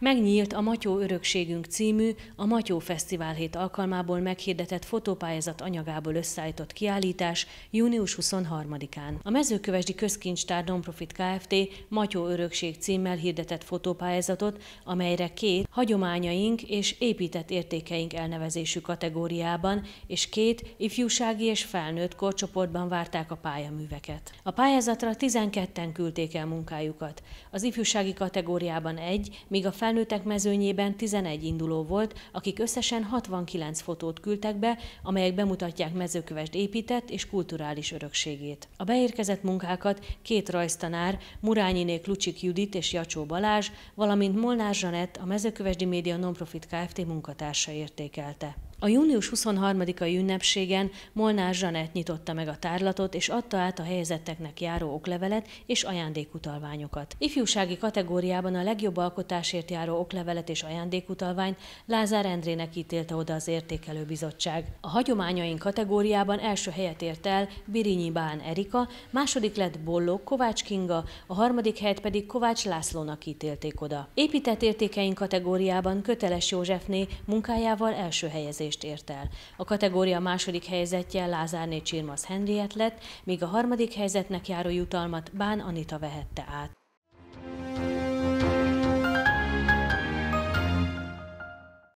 megnyílt a Matyó Örökségünk című, a Matyó Fesztivál hét alkalmából meghirdetett fotópályázat anyagából összeállított kiállítás június 23-án. A Mezőkövesdi Közkincstár Nonprofit Kft. Matyó Örökség címmel hirdetett fotópályázatot, amelyre két hagyományaink és épített értékeink elnevezésű kategóriában és két ifjúsági és felnőtt korcsoportban várták a pályaműveket. A pályázatra 12-en küldték el munkájukat. Az ifjúsági kategóriában egy, míg a fel felnőttek mezőnyében 11 induló volt, akik összesen 69 fotót küldtek be, amelyek bemutatják mezőkövesd épített és kulturális örökségét. A beérkezett munkákat két rajztanár, Murányiné Klucsik Judit és Jacsó Balázs, valamint Molnár Zsanett, a Mezőkövesdi Média Nonprofit Kft. munkatársa értékelte. A június 23-ai ünnepségen Molnár Zsanett nyitotta meg a tárlatot, és adta át a helyezetteknek járó oklevelet és ajándékutalványokat. Ifjúsági kategóriában a legjobb alkotásért járó oklevelet és ajándékutalványt Lázár Endrének ítélte oda az értékelő bizottság. A hagyományaink kategóriában első helyet ért el Birinyi Bán Erika, második lett Bolló Kovács Kinga, a harmadik helyet pedig Kovács Lászlónak ítélték oda. Épített értékeink kategóriában Köteles Józsefné munkájával első helyezés helyezést ért el. A kategória második helyzetje Lázárné Csirmasz Henriett lett, míg a harmadik helyzetnek járó jutalmat Bán Anita vehette át.